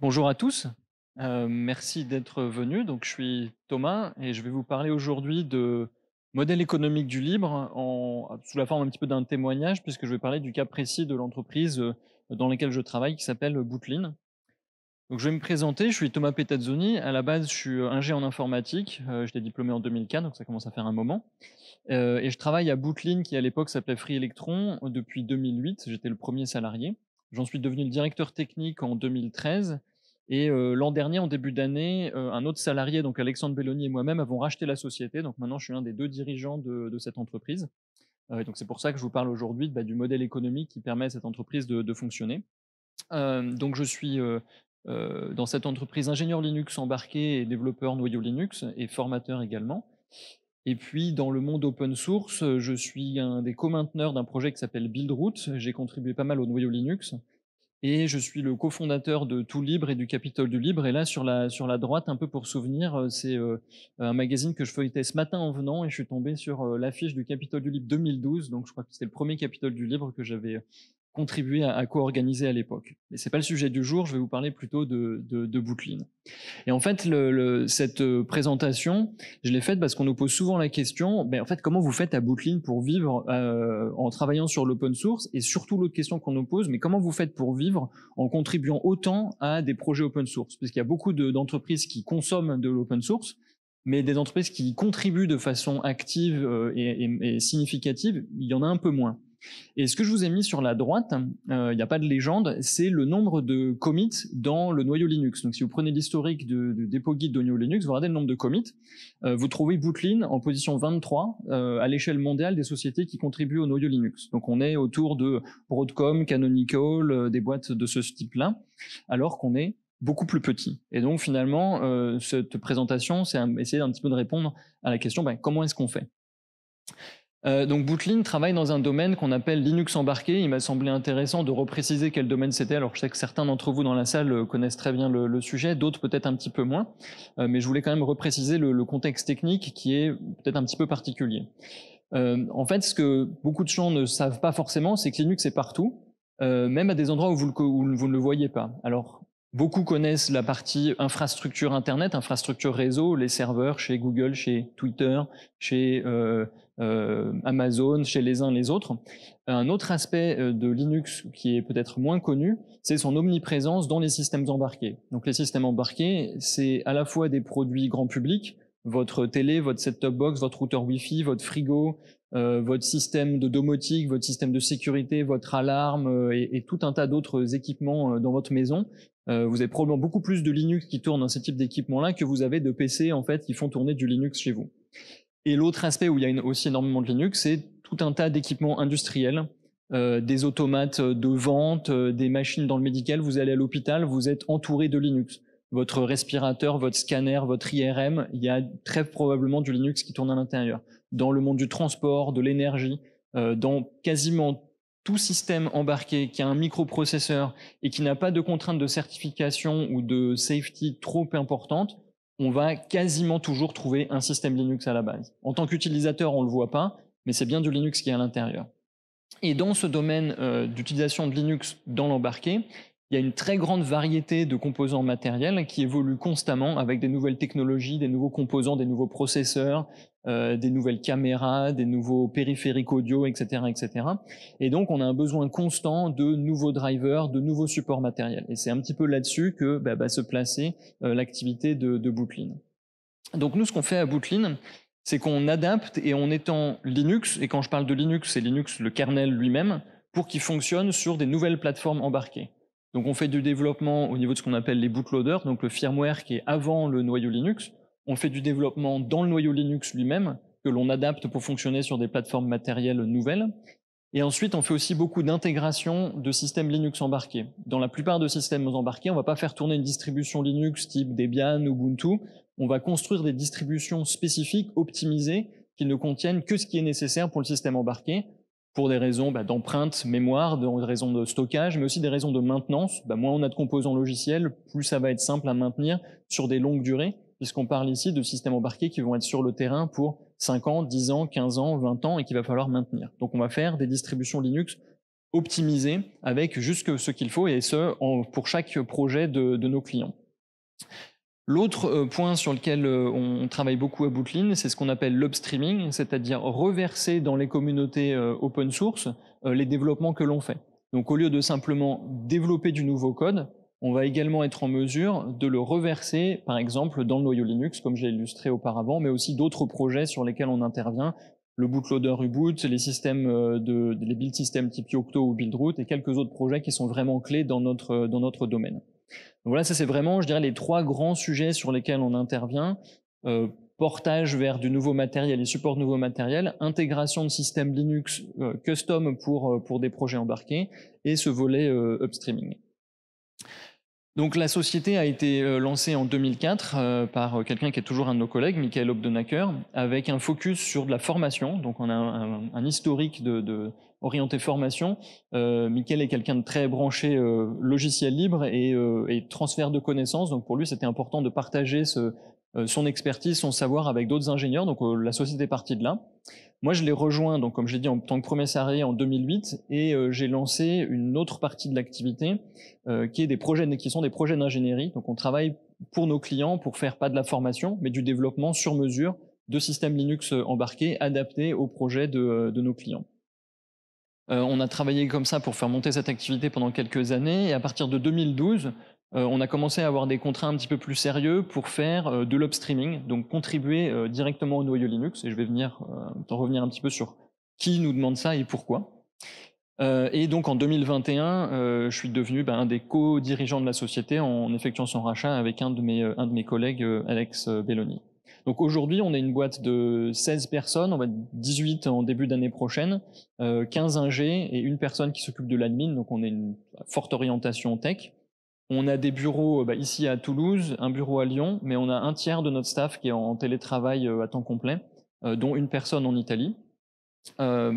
bonjour à tous. Euh, merci d'être venu. Donc, je suis Thomas et je vais vous parler aujourd'hui de modèle économique du libre sous la forme un petit peu d'un témoignage puisque je vais parler du cas précis de l'entreprise euh, dans laquelle je travaille qui s'appelle Bootline. Donc, je vais me présenter. Je suis Thomas Petazzoni. À la base, je suis ingé en informatique. Euh, j'étais diplômé en 2004, donc ça commence à faire un moment. et je travaille à Bootline qui à l'époque s'appelait Free Electron depuis 2008. J'étais le premier salarié. J'en suis devenu le directeur technique en 2013. Et euh, l'an dernier, en début d'année, euh, un autre salarié, donc Alexandre Belloni et moi-même, avons racheté la société. Donc maintenant, je suis un des deux dirigeants de, cette entreprise. Euh, donc c'est pour ça que je vous parle aujourd'hui bah, du modèle économique qui permet à cette entreprise de, de fonctionner. donc je suis dans cette entreprise ingénieur Linux embarqué et développeur noyau Linux et formateur également. Et puis, dans le monde open source, je suis un des co-mainteneurs d'un projet qui s'appelle BuildRoot. J'ai contribué pas mal au noyau Linux. Et je suis le cofondateur de Tout Libre et du Capitole du Libre. Et là, sur la, sur la droite, un peu pour souvenir, euh, c'est euh, un magazine que je feuilletais ce matin en venant et je suis tombé sur euh, l'affiche du Capitole du Libre 2012. Donc, je crois que c'était le premier Capitole du Libre que j'avais contribuer à, co-organiser à l'époque. Mais c'est pas le sujet du jour, je vais vous parler plutôt de, de, de Bootline. Et en fait, le, cette euh, présentation, je l'ai faite parce qu'on nous pose souvent la question, ben en fait, comment vous faites à Bootline pour vivre euh, en travaillant sur l'open source Et surtout l'autre question qu'on nous pose, mais comment vous faites pour vivre en contribuant autant à des projets open source Parce qu'il y a beaucoup d'entreprises qui consomment de l'open source, mais des entreprises qui contribuent de façon active euh, et, et significative, il y en a un peu moins. Et ce que je vous ai mis sur la droite, euh, il n'y a pas de légende, c'est le nombre de commits dans le noyau Linux. Donc si vous prenez l'historique de, dépôt guide de noyau Linux, vous regardez le nombre de commits, euh, vous trouvez Bootline en position 23 euh, à l'échelle mondiale des sociétés qui contribuent au noyau Linux. Donc on est autour de Broadcom, Canonical, des boîtes de ce type-là, alors qu'on est beaucoup plus petit. Et donc finalement, cette présentation, c'est essayer d'un petit peu de répondre à la question, ben, comment est-ce qu'on fait euh, donc Bootlin travaille dans un domaine qu'on appelle Linux embarqué. Il m'a semblé intéressant de repréciser quel domaine c'était. Alors je sais que certains d'entre vous dans la salle euh, connaissent très bien le, sujet, d'autres peut-être un petit peu moins, euh, mais je voulais quand même repréciser le, contexte technique qui est peut-être un petit peu particulier. Euh, en fait, ce que beaucoup de gens ne savent pas forcément, c'est que Linux est partout, même à des endroits où vous, où vous ne le voyez pas. Alors Beaucoup connaissent la partie infrastructure Internet, infrastructure réseau, les serveurs chez Google, chez Twitter, chez euh, euh Amazon, chez les uns les autres. Un autre aspect euh, de Linux qui est peut-être moins connu, c'est son omniprésence dans les systèmes embarqués. Donc les systèmes embarqués, c'est à la fois des produits grand public, votre télé, votre set-top box, votre routeur Wi-Fi, votre frigo, euh, votre système de domotique, votre système de sécurité, votre alarme euh, et, tout un tas d'autres équipements dans votre maison euh, vous avez probablement beaucoup plus de Linux qui tourne dans ce type d'équipement-là que vous avez de PC en fait qui font tourner du Linux chez vous. Et l'autre aspect où il y a aussi énormément de Linux, c'est tout un tas d'équipements industriels, euh, des automates de vente, euh, des machines dans le médical. Vous allez à l'hôpital, vous êtes entouré de Linux. Votre respirateur, votre scanner, votre IRM, il y a très probablement du Linux qui tourne à l'intérieur. Dans le monde du transport, de l'énergie, dans quasiment tout système embarqué qui a un microprocesseur et qui n'a pas de contraintes de certification ou de safety trop importantes, on va quasiment toujours trouver un système Linux à la base. En tant qu'utilisateur, on le voit pas, mais c'est bien du Linux qui est à l'intérieur. Et dans ce domaine euh, d'utilisation de Linux dans l'embarqué, il y a une très grande variété de composants matériels qui évoluent constamment avec des nouvelles technologies, des nouveaux composants, des nouveaux processeurs, euh, des nouvelles caméras, des nouveaux périphériques audio, etc., etc. Et donc, on a un besoin constant de nouveaux drivers, de nouveaux supports matériels. Et c'est un petit peu là-dessus que bah, bah se placer euh, l'activité de, de Bootline. Donc, nous, ce qu'on fait à Bootline, c'est qu'on adapte et on étend Linux, et quand je parle de Linux, c'est Linux le kernel lui-même, pour qu'il fonctionne sur des nouvelles plateformes embarquées. Donc on fait du développement au niveau de ce qu'on appelle les bootloaders, donc le firmware qui est avant le noyau Linux on fait du développement dans le noyau Linux lui-même, que l'on adapte pour fonctionner sur des plateformes matérielles nouvelles. Et ensuite, on fait aussi beaucoup d'intégration de systèmes Linux embarqués. Dans la plupart de systèmes embarqués, on ne va pas faire tourner une distribution Linux type Debian, ou Ubuntu. On va construire des distributions spécifiques, optimisées, qui ne contiennent que ce qui est nécessaire pour le système embarqué, pour des raisons bah, d'empreinte mémoire, des raisons de stockage, mais aussi des raisons de maintenance. Bah, moins on a de composants logiciels, plus ça va être simple à maintenir sur des longues durées puisqu'on parle ici de systèmes embarqués qui vont être sur le terrain pour 5 ans, 10 ans, 15 ans, 20 ans, et qu'il va falloir maintenir. Donc on va faire des distributions Linux optimisées avec juste ce qu'il faut, et ce, pour chaque projet de, nos clients. L'autre euh, point sur lequel euh, on travaille beaucoup à Bootline, c'est ce qu'on appelle l'upstreaming, c'est-à-dire reverser dans les communautés euh, open source les développements que l'on fait. Donc au lieu de simplement développer du nouveau code, on va également être en mesure de le reverser, par exemple, dans le noyau Linux, comme j'ai illustré auparavant, mais aussi d'autres projets sur lesquels on intervient, le bootloader reboot, les systèmes euh, de, les build systems type Yocto ou Buildroot et quelques autres projets qui sont vraiment clés dans notre, euh, dans notre domaine. voilà, ça c'est vraiment, je dirais, les trois grands sujets sur lesquels on intervient. Euh, portage vers du nouveau matériel et support de nouveau matériel, intégration de systèmes Linux custom pour, pour des projets embarqués et ce volet upstreaming. Donc la société a été euh, lancée en 2004 euh, par euh, quelqu'un qui est toujours un de nos collègues, Michael Obdenacker, avec un focus sur de la formation. Donc on a un, historique de, de, orienté formation. Michael est quelqu'un de très branché logiciel libre et, et, transfert de connaissances. Donc pour lui, c'était important de partager ce, euh, son expertise, son savoir avec d'autres ingénieurs. Donc euh, la société est partie de là. Moi, je l'ai rejoint, donc comme j'ai dit, en tant que premier salarié en 2008, et euh, j'ai lancé une autre partie de l'activité qui, est des projets, qui sont des projets d'ingénierie. Donc, on travaille pour nos clients pour faire pas de la formation, mais du développement sur mesure de systèmes Linux embarqués, adaptés aux projets de, nos clients. on a travaillé comme ça pour faire monter cette activité pendant quelques années, et à partir de 2012, euh, on a commencé à avoir des contrats un petit peu plus sérieux pour faire euh, de l'upstreaming, donc contribuer euh, directement au noyau Linux, et je vais venir en revenir un petit peu sur qui nous demande ça et pourquoi. et donc en 2021, je suis devenu bah, un des co-dirigeants de la société en effectuant son rachat avec un de mes, un de mes collègues, Alex Belloni. Donc aujourd'hui, on est une boîte de 16 personnes, on va être 18 en début d'année prochaine, 15 ingés et une personne qui s'occupe de l'admin, donc on est une forte orientation tech. On a des bureaux euh, bah, ici à Toulouse, un bureau à Lyon, mais on a un tiers de notre staff qui est en télétravail euh, à temps complet, euh, dont une personne en Italie.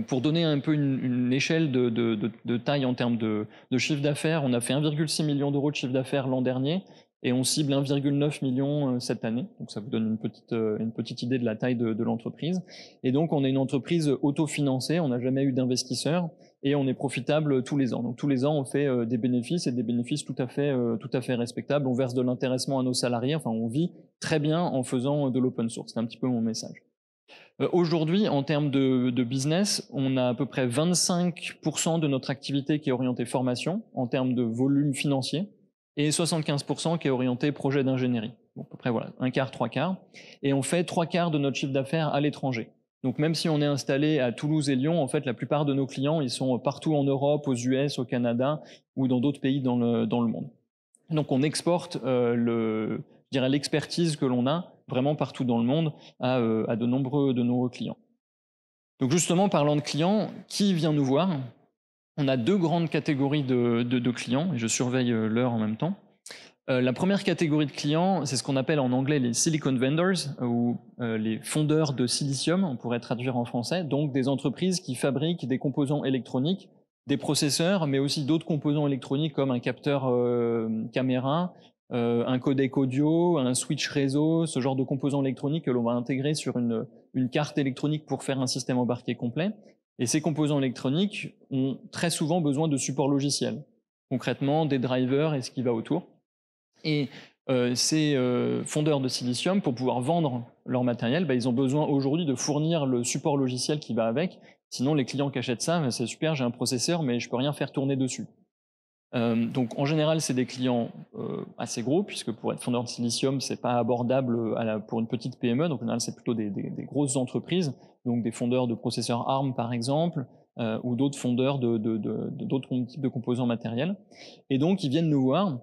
pour donner un peu une, échelle de, de, taille en termes de, chiffre d'affaires, on a fait 1,6 million d'euros de chiffre d'affaires l'an dernier et on cible 1,9 million euh, cette année. Donc ça vous donne une petite euh, une petite idée de la taille de, l'entreprise. Et donc on est une entreprise autofinancée, on n'a jamais eu d'investisseurs et on est profitable tous les ans. Donc tous les ans on fait euh, des bénéfices et des bénéfices tout à fait tout à fait respectables. On verse de l'intéressement à nos salariés. Enfin on vit très bien en faisant de l'open source. C'est un petit peu mon message. Aujourd'hui, en termes de, de, business, on a à peu près 25% de notre activité qui est orientée formation en termes de volume financier et 75% qui est orienté projet d'ingénierie. Bon, à peu près voilà, un quart, trois quarts. Et on fait trois quarts de notre chiffre d'affaires à l'étranger. Donc même si on est installé à Toulouse et Lyon, en fait, la plupart de nos clients, ils sont partout en Europe, aux US, au Canada ou dans d'autres pays dans le, monde. Donc on exporte euh, l'expertise que l'on a vraiment partout dans le monde à, euh, de, nombreux, de nos clients. Donc justement, parlant de clients, qui vient nous voir on a deux grandes catégories de, clients, et je surveille euh, l'heure en même temps. Euh, la première catégorie de clients, c'est ce qu'on appelle en anglais les silicon vendors, euh, ou les fondeurs de silicium, on pourrait traduire en français, donc des entreprises qui fabriquent des composants électroniques, des processeurs, mais aussi d'autres composants électroniques comme un capteur euh, caméra, un codec audio, un switch réseau, ce genre de composants électroniques que l'on va intégrer sur une carte électronique pour faire un système embarqué complet. Et ces composants électroniques ont très souvent besoin de supports logiciels, concrètement des drivers et ce qui va autour. Et euh, ces euh, fondeurs de silicium, pour pouvoir vendre leur matériel, bah, ils ont besoin aujourd'hui de fournir le support logiciel qui va avec. Sinon, les clients qui achètent ça, c'est super, j'ai un processeur, mais je peux rien faire tourner dessus. Euh, donc en général, c'est des clients euh, assez gros, puisque pour être fondeur de Silicium, c'est pas abordable pour une petite PME. Donc en général, c'est plutôt des, grosses entreprises, donc des fondeurs de processeurs ARM par exemple, euh, ou d'autres fondeurs de d'autres types de composants matériels. Et donc ils viennent nous voir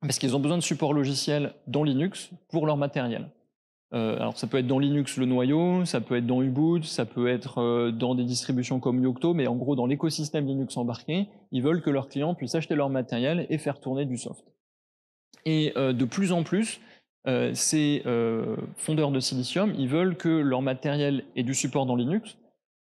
parce qu'ils ont besoin de support logiciel dans Linux pour leur matériel. Euh, alors ça peut être dans Linux le noyau, ça peut être dans Ubuntu, ça peut être euh, dans des distributions comme Yocto, mais en gros dans l'écosystème Linux embarqué, ils veulent que leurs clients puissent acheter leur matériel et faire tourner du soft. Et euh, de plus en plus, ces fondeurs de Silicium, ils veulent que leur matériel ait du support dans Linux,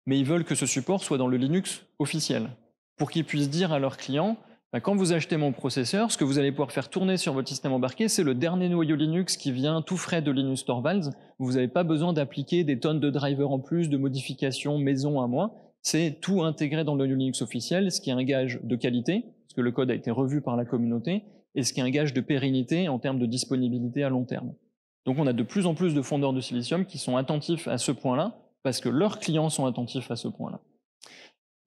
mais ils veulent que ce support soit dans le Linux officiel, pour qu'ils puissent dire à leurs clients, bah, quand vous achetez mon processeur, ce que vous allez pouvoir faire tourner sur votre système embarqué, c'est le dernier noyau Linux qui vient tout frais de Linux Torvalds. Vous n'avez pas besoin d'appliquer des tonnes de drivers en plus, de modifications maison à moins. C'est tout intégré dans le noyau Linux officiel, ce qui est un gage de qualité, parce que le code a été revu par la communauté, et ce qui est un gage de pérennité en termes de disponibilité à long terme. Donc on a de plus en plus de fondeurs de Silicium qui sont attentifs à ce point-là, parce que leurs clients sont attentifs à ce point-là.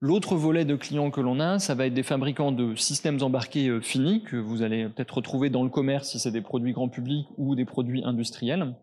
L'autre volet de clients que l'on a, ça va être des fabricants de systèmes embarqués euh, finis que vous allez peut-être retrouver dans le commerce si c'est des produits grand public ou des produits industriels.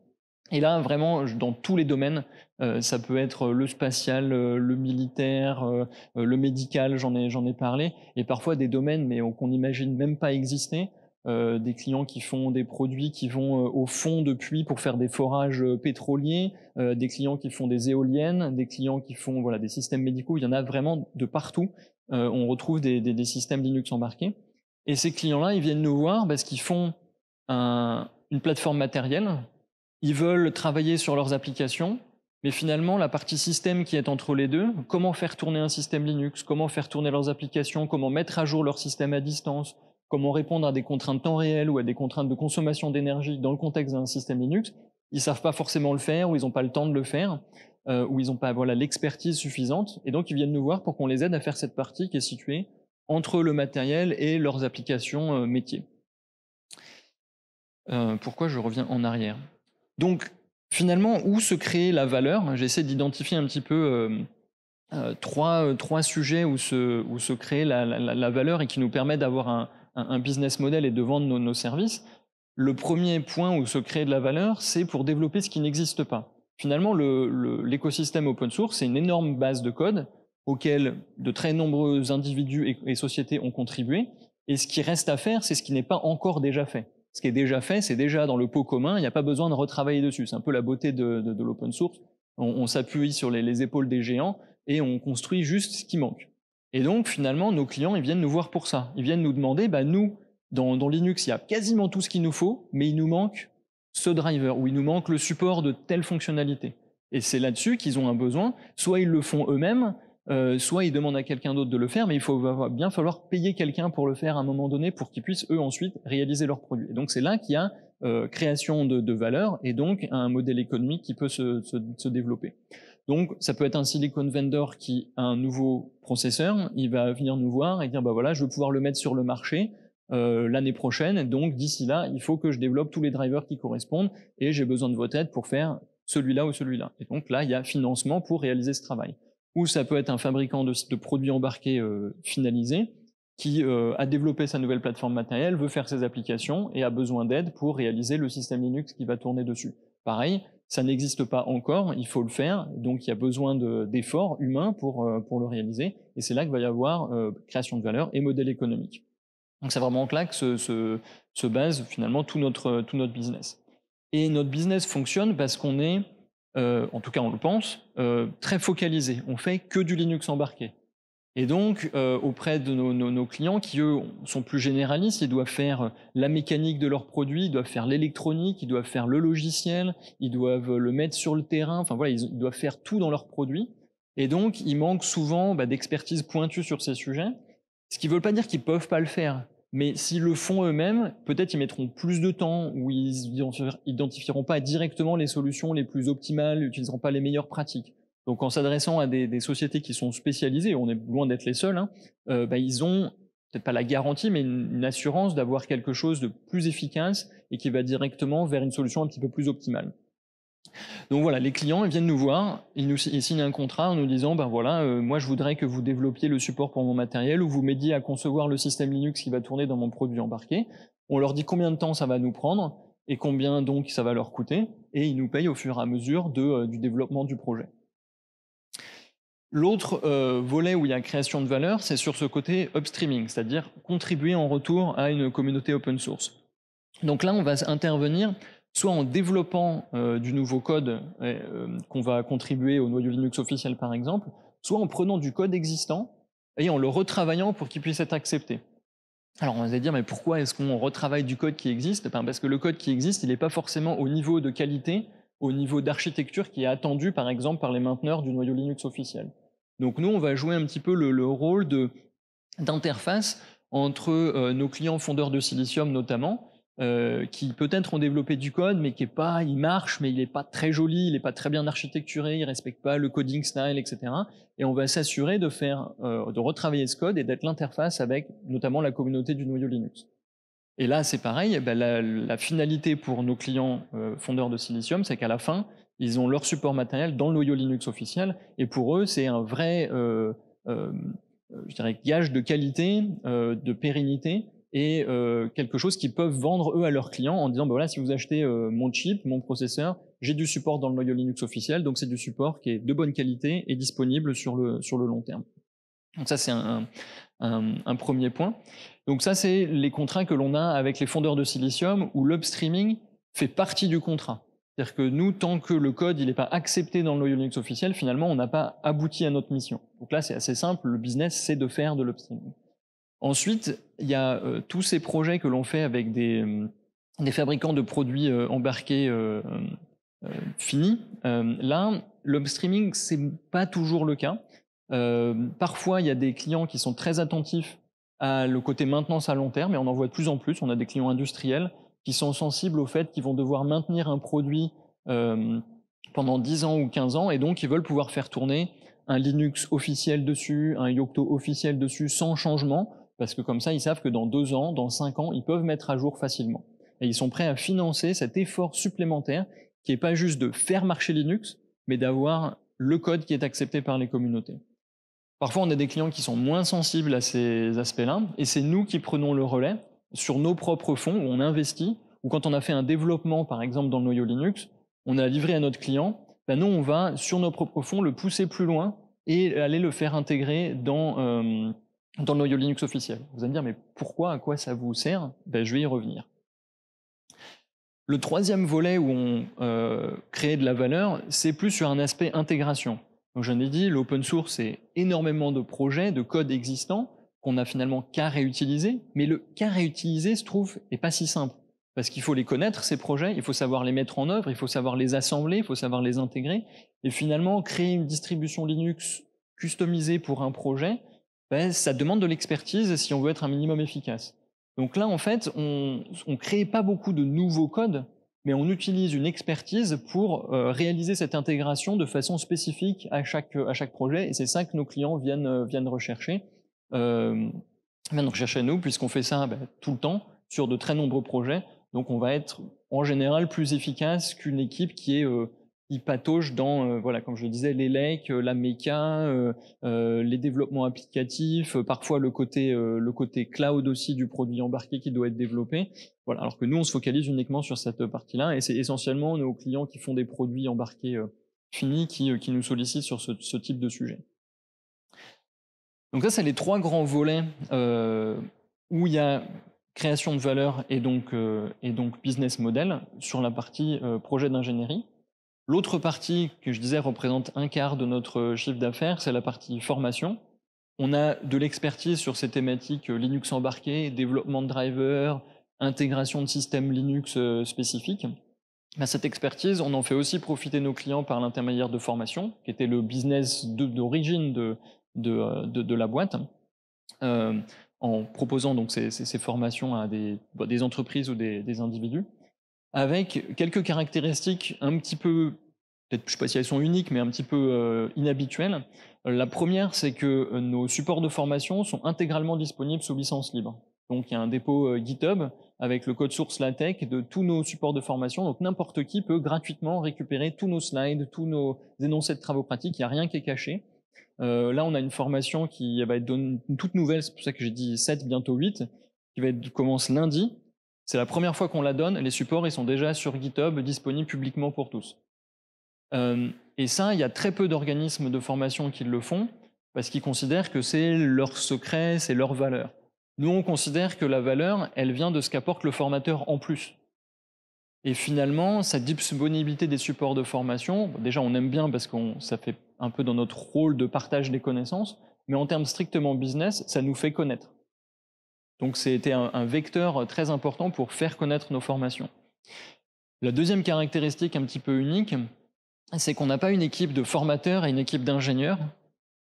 Et là, vraiment, dans tous les domaines, euh, ça peut être euh, le spatial, le militaire, le médical, j'en ai, ai parlé, et parfois des domaines mais qu'on n'imagine même pas exister, euh, des clients qui font des produits qui vont euh, au fond de puits pour faire des forages euh, pétroliers, des clients qui font des éoliennes, des clients qui font voilà des systèmes médicaux. Il y en a vraiment de partout. on retrouve des, systèmes Linux embarqués. Et ces clients-là, ils viennent nous voir parce qu'ils font une plateforme matérielle. Ils veulent travailler sur leurs applications, mais finalement, la partie système qui est entre les deux, comment faire tourner un système Linux, comment faire tourner leurs applications, comment mettre à jour leur système à distance, comment répondre à des contraintes temps réel ou à des contraintes de consommation d'énergie dans le contexte d'un système Linux, ils savent pas forcément le faire ou ils n'ont pas le temps de le faire euh, ou ils n'ont pas voilà l'expertise suffisante et donc ils viennent nous voir pour qu'on les aide à faire cette partie qui est située entre le matériel et leurs applications euh, métiers. Euh, pourquoi je reviens en arrière Donc finalement où se crée la valeur J'essaie d'identifier un petit peu trois, trois sujets où se, où se crée la, la valeur et qui nous permet d'avoir un, un, business model et de vendre nos, services, le premier point où se crée de la valeur, c'est pour développer ce qui n'existe pas. Finalement, l'écosystème open source, c'est une énorme base de code auquel de très nombreux individus et, sociétés ont contribué. Et ce qui reste à faire, c'est ce qui n'est pas encore déjà fait. Ce qui est déjà fait, c'est déjà dans le pot commun, il n'y a pas besoin de retravailler dessus. C'est un peu la beauté de, l'open source. On, s'appuie sur les épaules des géants et on construit juste ce qui manque. Et donc, finalement, nos clients, ils viennent nous voir pour ça. Ils viennent nous demander, bah, nous, dans, Linux, il y a quasiment tout ce qu'il nous faut, mais il nous manque ce driver, ou il nous manque le support de telle fonctionnalité. Et c'est là-dessus qu'ils ont un besoin. Soit ils le font eux-mêmes, euh, soit ils demandent à quelqu'un d'autre de le faire, mais il faut va bien falloir payer quelqu'un pour le faire à un moment donné pour qu'ils puissent eux ensuite réaliser leur produit. Et donc c'est là qu'il y a euh, création de, valeur et donc un modèle économique qui peut se développer. Donc, ça peut être un silicon vendor qui a un nouveau processeur, il va venir nous voir et dire, bah voilà, je veux pouvoir le mettre sur le marché euh, l'année prochaine, donc d'ici là, il faut que je développe tous les drivers qui correspondent et j'ai besoin de votre aide pour faire celui-là ou celui-là. Et donc là, il y a financement pour réaliser ce travail. Ou ça peut être un fabricant de, produits embarqués euh, finalisés qui euh, a développé sa nouvelle plateforme matérielle, veut faire ses applications et a besoin d'aide pour réaliser le système Linux qui va tourner dessus. Pareil, ça n'existe pas encore, il faut le faire, donc il y a besoin d'efforts humains pour, euh, pour le réaliser, et c'est là que va y avoir euh, création de valeur et modèle économique. Donc c'est vraiment là que se, base finalement tout notre, tout notre business. Et notre business fonctionne parce qu'on est, euh, en tout cas on le pense, très focalisé. On fait que du Linux embarqué. Et donc, euh, auprès de nos, clients qui, eux, sont plus généralistes, ils doivent faire la mécanique de leurs produits, ils doivent faire l'électronique, ils doivent faire le logiciel, ils doivent le mettre sur le terrain, enfin voilà, ils doivent faire tout dans leurs produits. Et donc, ils manquent souvent bah, d'expertise pointue sur ces sujets, ce qui ne veut pas dire qu'ils ne peuvent pas le faire. Mais s'ils le font eux-mêmes, peut-être ils mettront plus de temps ou ils identifieront pas directement les solutions les plus optimales, n'utiliseront pas les meilleures pratiques. Donc en s'adressant à des, sociétés qui sont spécialisées, on est loin d'être les seuls, hein, euh, bah, ils ont peut-être pas la garantie, mais une, assurance d'avoir quelque chose de plus efficace et qui va directement vers une solution un petit peu plus optimale. Donc voilà, les clients ils viennent nous voir, ils nous signent un contrat en nous disant ben voilà, euh, moi je voudrais que vous développiez le support pour mon matériel ou vous m'aidiez à concevoir le système Linux qui va tourner dans mon produit embarqué. On leur dit combien de temps ça va nous prendre et combien donc ça va leur coûter et ils nous payent au fur et à mesure euh, du développement du projet. L'autre euh, volet où il y a création de valeur, c'est sur ce côté upstreaming, c'est-à-dire contribuer en retour à une communauté open source. Donc là, on va intervenir soit en développant euh, du nouveau code euh, qu'on va contribuer au noyau Linux officiel par exemple, soit en prenant du code existant et en le retravaillant pour qu'il puisse être accepté. Alors on va se dire, mais pourquoi est-ce qu'on retravaille du code qui existe ben, Parce que le code qui existe, il n'est pas forcément au niveau de qualité au niveau d'architecture qui est attendu par exemple par les mainteneurs du noyau Linux officiel. Donc nous, on va jouer un petit peu le, rôle d'interface entre euh, nos clients fondeurs de Silicium notamment, euh, qui peut-être ont développé du code, mais qui est pas, il marche, mais il n'est pas très joli, il n'est pas très bien architecturé, il respecte pas le coding style, etc. Et on va s'assurer de faire, euh, de retravailler ce code et d'être l'interface avec notamment la communauté du noyau Linux. Et là, c'est pareil, eh ben, la, finalité pour nos clients euh, fondeurs de Silicium, c'est qu'à la fin, ils ont leur support matériel dans le noyau Linux officiel, et pour eux, c'est un vrai euh, euh, je dirais, gage de qualité, de pérennité, et quelque chose qu'ils peuvent vendre eux à leurs clients en disant, ben voilà, si vous achetez mon chip, mon processeur, j'ai du support dans le noyau Linux officiel, donc c'est du support qui est de bonne qualité et disponible sur le, sur le long terme. Donc ça, c'est un, un, premier point. Donc ça, c'est les contrats que l'on a avec les fondeurs de silicium où l'upstreaming fait partie du contrat. C'est-à-dire que nous, tant que le code n'est pas accepté dans le Linux officiel, finalement, on n'a pas abouti à notre mission. Donc là, c'est assez simple, le business, c'est de faire de l'upstreaming. Ensuite, il y a euh, tous ces projets que l'on fait avec des, euh, fabricants de produits euh, embarqués finis. là, l'upstreaming, c'est pas toujours le cas. parfois, il y a des clients qui sont très attentifs à le côté maintenance à long terme, et on en voit de plus en plus. On a des clients industriels qui sont sensibles au fait qu'ils vont devoir maintenir un produit euh, pendant 10 ans ou 15 ans, et donc ils veulent pouvoir faire tourner un Linux officiel dessus, un Yocto officiel dessus, sans changement, parce que comme ça, ils savent que dans 2 ans, dans 5 ans, ils peuvent mettre à jour facilement. Et ils sont prêts à financer cet effort supplémentaire qui n'est pas juste de faire marcher Linux, mais d'avoir le code qui est accepté par les communautés. Parfois, on a des clients qui sont moins sensibles à ces aspects-là, et c'est nous qui prenons le relais sur nos propres fonds où on investit, ou quand on a fait un développement, par exemple, dans le noyau Linux, on a livré à notre client, ben nous, on va, sur nos propres fonds, le pousser plus loin et aller le faire intégrer dans, euh, le noyau Linux officiel. Vous allez me dire, mais pourquoi, à quoi ça vous sert ben, Je vais y revenir. Le troisième volet où on euh, crée de la valeur, c'est plus sur un aspect intégration. Comme je l'ai dit, l'open source, c'est énormément de projets, de codes existants qu'on n'a finalement qu'à réutiliser, mais le qu'à réutiliser se trouve n'est pas si simple. Parce qu'il faut les connaître, ces projets, il faut savoir les mettre en œuvre, il faut savoir les assembler, il faut savoir les intégrer. Et finalement, créer une distribution Linux customisée pour un projet, ben, ça demande de l'expertise si on veut être un minimum efficace. Donc là, en fait, on ne crée pas beaucoup de nouveaux codes, mais on utilise une expertise pour euh, réaliser cette intégration de façon spécifique à chaque, à chaque projet, et c'est ça que nos clients viennent, euh, viennent rechercher. Euh, viennent rechercher à nous, puisqu'on fait ça bah, tout le temps, sur de très nombreux projets, donc on va être en général plus efficace qu'une équipe qui est euh, il patauge dans, euh, voilà, comme je le disais, les lakes, euh, la méca, euh, les développements applicatifs, parfois le côté, le côté cloud aussi du produit embarqué qui doit être développé. Voilà, alors que nous, on se focalise uniquement sur cette partie-là, et c'est essentiellement nos clients qui font des produits embarqués finis qui, qui nous sollicitent sur ce, ce, type de sujet. Donc ça, c'est les trois grands volets où il y a création de valeur et donc, et donc business model sur la partie projet d'ingénierie. L'autre partie que je disais représente un quart de notre chiffre d'affaires, c'est la partie formation. On a de l'expertise sur ces thématiques euh, Linux embarqué, développement de drivers, intégration de systèmes Linux euh, spécifiques. À cette expertise, on en fait aussi profiter nos clients par l'intermédiaire de formation, qui était le business d'origine euh, de, de, la boîte, en proposant donc ces, formations à bah, des, entreprises ou des individus avec quelques caractéristiques un petit peu, peut je ne sais pas si elles sont uniques, mais un petit peu euh, inhabituelles. La première, c'est que euh, nos supports de formation sont intégralement disponibles sous licence libre. Donc il y a un dépôt euh, GitHub avec le code source LaTeX de tous nos supports de formation. Donc n'importe qui peut gratuitement récupérer tous nos slides, tous nos énoncés de travaux pratiques. Il n'y a rien qui est caché. là, on a une formation qui va eh être ben, toute nouvelle, c'est pour ça que j'ai dit 7, bientôt 8, qui va commence lundi, c'est la première fois qu'on la donne, les supports ils sont déjà sur GitHub, disponibles publiquement pour tous. Euh, et ça, il y a très peu d'organismes de formation qui le font, parce qu'ils considèrent que c'est leur secret, c'est leur valeur. Nous, on considère que la valeur, elle vient de ce qu'apporte le formateur en plus. Et finalement, cette disponibilité des supports de formation, déjà on aime bien parce que ça fait un peu dans notre rôle de partage des connaissances, mais en termes strictement business, ça nous fait connaître. Donc c'était un, vecteur très important pour faire connaître nos formations. La deuxième caractéristique un petit peu unique, c'est qu'on n'a pas une équipe de formateurs et une équipe d'ingénieurs.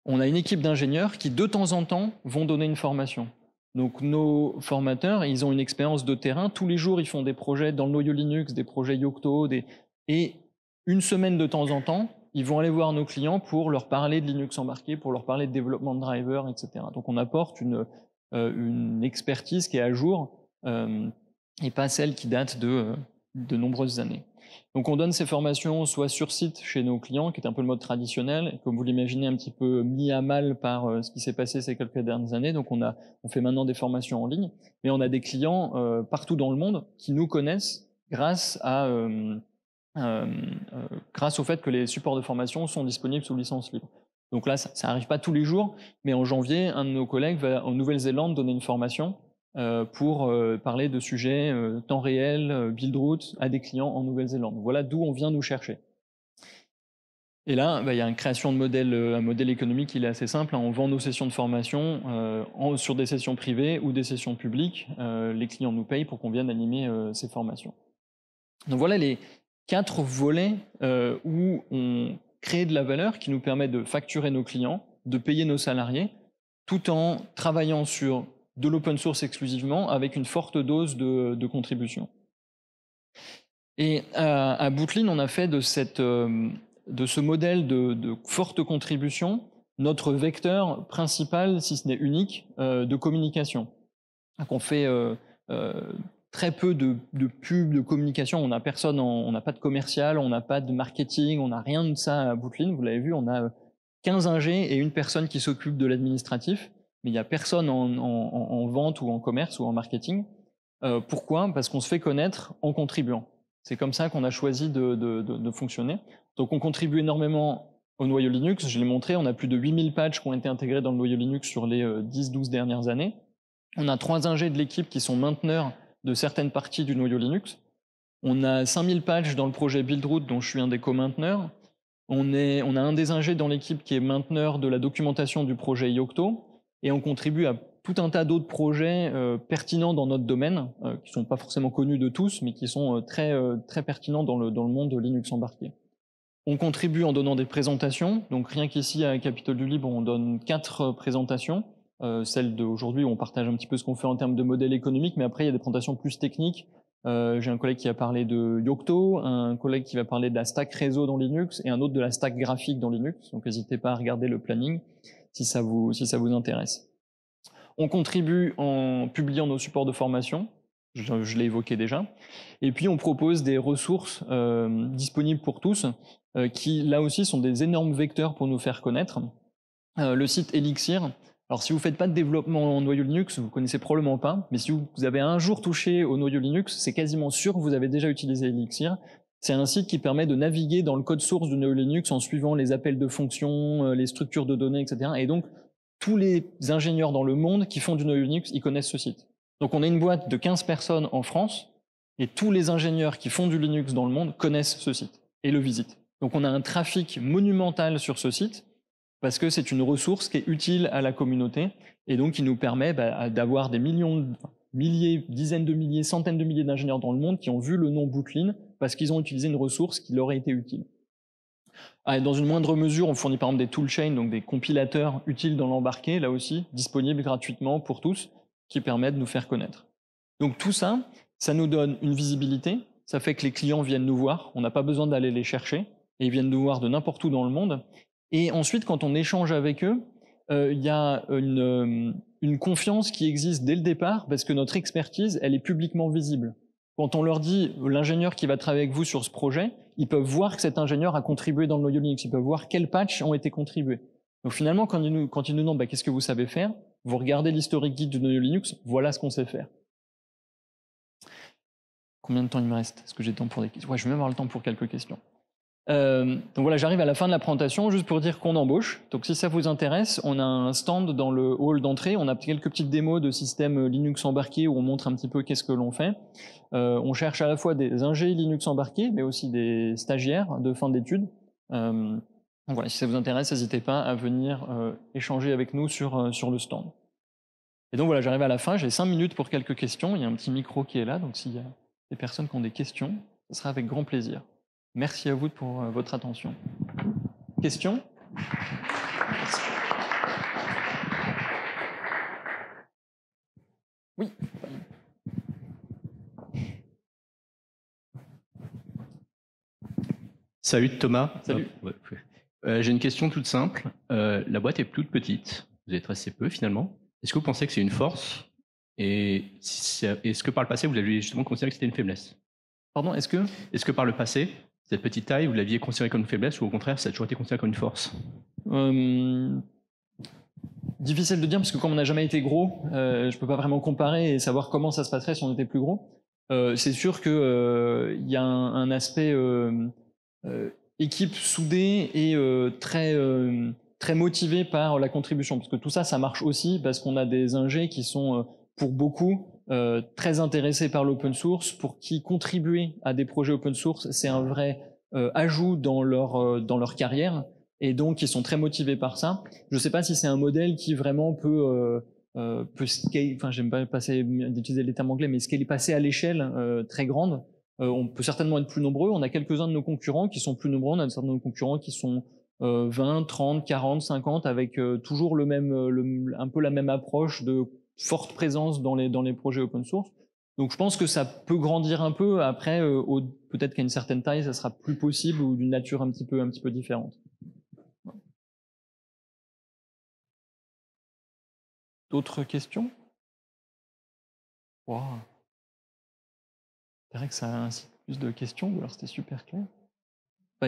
On a une équipe d'ingénieurs qui, de temps en temps, vont donner une formation. Donc nos formateurs, ils ont une expérience de terrain. Tous les jours, ils font des projets dans le noyau Linux, des projets Yocto, des... et une semaine de temps en temps, ils vont aller voir nos clients pour leur parler de Linux embarqué, pour leur parler de développement de driver, etc. Donc on apporte une, euh, une expertise qui est à jour euh, et pas celle qui date de, de nombreuses années. Donc on donne ces formations soit sur site chez nos clients, qui est un peu le mode traditionnel, comme vous l'imaginez un petit peu mis à mal par euh, ce qui s'est passé ces quelques dernières années. Donc on, a, on fait maintenant des formations en ligne, mais on a des clients partout dans le monde qui nous connaissent grâce à grâce au fait que les supports de formation sont disponibles sous licence libre. Donc là, ça n'arrive pas tous les jours, mais en janvier, un de nos collègues va en Nouvelle-Zélande donner une formation euh, pour euh, parler de sujets euh, temps réel, build route à des clients en Nouvelle-Zélande. Voilà d'où on vient nous chercher. Et là, bah, il y a une création de modèle, un modèle économique qui est assez simple. Hein. On vend nos sessions de formation sur des sessions privées ou des sessions publiques. les clients nous payent pour qu'on vienne animer ces formations. Donc voilà les quatre volets où on créer de la valeur qui nous permet de facturer nos clients, de payer nos salariés, tout en travaillant sur de l'open source exclusivement avec une forte dose de, contribution. Et à, à Bootline, on a fait de, cette, euh, de ce modèle de, forte contribution notre vecteur principal, si ce n'est unique, euh, de communication. Donc fait euh, très peu de, de pub, de communication. On n'a personne, on n'a pas de commercial, on n'a pas de marketing, on n'a rien de ça à Bootline. Vous l'avez vu, on a 15 ingés et une personne qui s'occupe de l'administratif, mais il n'y a personne en, vente ou en commerce ou en marketing. Euh, pourquoi Parce qu'on se fait connaître en contribuant. C'est comme ça qu'on a choisi de, fonctionner. Donc on contribue énormément au noyau Linux, je l'ai montré, on a plus de 8000 patchs qui ont été intégrés dans le noyau Linux sur les 10-12 euh, dernières années. On a trois ingés de l'équipe qui sont mainteneurs de certaines parties du noyau Linux. On a 5000 pages dans le projet BuildRoot dont je suis un des co-mainteneurs. On, a un des ingés dans l'équipe qui est mainteneur de la documentation du projet Yocto et on contribue à tout un tas d'autres projets euh, pertinents dans notre domaine, qui euh, qui sont pas forcément connus de tous, mais qui sont euh, très, très pertinents dans le, monde de Linux embarqué. On contribue en donnant des présentations, donc rien qu'ici à Capitole du Libre, on donne quatre présentations. Euh, celle d'aujourd'hui où on partage un petit peu ce qu'on fait en termes de modèle économique, mais après il y a des présentations plus techniques. Euh, j'ai un collègue qui a parlé de Yocto, un collègue qui va parler de la stack réseau dans Linux et un autre de la stack graphique dans Linux. Donc n'hésitez pas à regarder le planning si ça vous, intéresse. On contribue en publiant nos supports de formation, je, l'ai évoqué déjà. Et puis on propose des ressources euh, disponibles pour tous, qui là aussi sont des énormes vecteurs pour nous faire connaître. le site Elixir, alors si vous ne faites pas de développement en noyau Linux, vous ne connaissez probablement pas, mais si vous, avez un jour touché au noyau Linux, c'est quasiment sûr que vous avez déjà utilisé Elixir. C'est un site qui permet de naviguer dans le code source du noyau Linux en suivant les appels de fonctions, euh, les structures de données, etc. Et donc, tous les ingénieurs dans le monde qui font du noyau Linux, ils connaissent ce site. Donc on a une boîte de 15 personnes en France, et tous les ingénieurs qui font du Linux dans le monde connaissent ce site et le visitent. Donc on a un trafic monumental sur ce site, parce que c'est une ressource qui est utile à la communauté et donc qui nous permet bah, d'avoir des millions, milliers, dizaines de milliers, centaines de milliers d'ingénieurs dans le monde qui ont vu le nom Bootlean parce qu'ils ont utilisé une ressource qui leur a été utile. Ah, dans une moindre mesure, on fournit par exemple des toolchains, donc des compilateurs utiles dans l'embarqué, là aussi, disponibles gratuitement pour tous, qui permettent de nous faire connaître. Donc tout ça, ça nous donne une visibilité, ça fait que les clients viennent nous voir, on n'a pas besoin d'aller les chercher, et ils viennent nous voir de n'importe où dans le monde, et ensuite, quand on échange avec eux, euh, il y a euh, euh, une, confiance qui existe dès le départ parce que notre expertise, elle est publiquement visible. Quand on leur dit l'ingénieur qui va travailler avec vous sur ce projet, ils peuvent voir que cet ingénieur a contribué dans le noyau Linux, ils peuvent voir quels patchs ont été contribués. Donc finalement, quand ils nous, demandent bah, qu'est-ce que vous savez faire, vous regardez l'historique guide du noyau Linux, voilà ce qu'on sait faire. Combien de temps il me reste Est-ce que j'ai le temps pour des questions Ouais, je vais même avoir le temps pour quelques questions. Euh, donc voilà, j'arrive à la fin de la présentation, juste pour dire qu'on embauche. Donc si ça vous intéresse, on a un stand dans le hall d'entrée, on a quelques petites démos de systèmes Linux embarqués où on montre un petit peu qu'est-ce que l'on fait. Euh, on cherche à la fois des ingés Linux embarqués, mais aussi des stagiaires de fin d'études. donc euh, voilà, si ça vous intéresse, n'hésitez pas à venir échanger avec nous sur, le stand. Et donc voilà, j'arrive à la fin, j'ai cinq minutes pour quelques questions, il y a un petit micro qui est là, donc s'il y a des personnes qui ont des questions, ce sera avec grand plaisir. Merci à vous pour euh, votre attention. Question Oui. Salut Thomas. Salut. Euh, j'ai une question toute simple. Euh, la boîte est toute petite. Vous êtes assez peu finalement. Est-ce que vous pensez que c'est une force Et est-ce que par le passé vous avez justement considéré que c'était une faiblesse Pardon. Est-ce que Est-ce que par le passé cette petite taille, vous l'aviez considérée comme une faiblesse ou au contraire, ça a toujours été considéré comme une force euh, Difficile de dire parce que comme on n'a jamais été gros, euh, je peux pas vraiment comparer et savoir comment ça se passerait si on était plus gros. Euh, c'est sûr que il euh, y a un, aspect équipe soudée et très très motivée par la contribution parce que tout ça, ça marche aussi parce qu'on a des ingés qui sont pour beaucoup euh, très intéressés par l'open source, pour qui contribuer à des projets open source, c'est un vrai euh, ajout dans leur, euh, dans leur carrière, et donc ils sont très motivés par ça. Je ne sais pas si c'est un modèle qui vraiment peut, peut enfin j'aime pas passer d'utiliser les termes anglais, mais scaler, passer à l'échelle très grande. on peut certainement être plus nombreux, on a quelques-uns de nos concurrents qui sont plus nombreux, on a certains de nos concurrents qui sont 20, 30, 40, 50, avec toujours le même, le, un peu la même approche de forte présence dans les, dans les projets open source. Donc je pense que ça peut grandir un peu. Après, euh, peut-être qu'à une certaine taille, ça sera plus possible ou d'une nature un petit peu, un petit peu différente. D'autres questions Wow. C'est vrai que ça incite plus de questions, ou alors c'était super clair. Bah,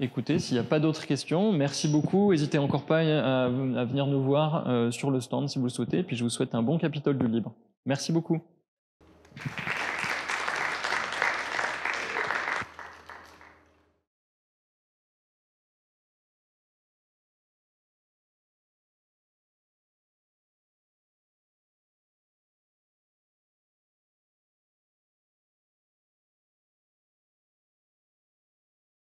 Écoutez, s'il n'y a pas d'autres questions, merci beaucoup. N'hésitez encore pas à, venir nous voir euh, sur le stand si vous le souhaitez. puis je vous souhaite un bon Capitole du Libre. Merci beaucoup.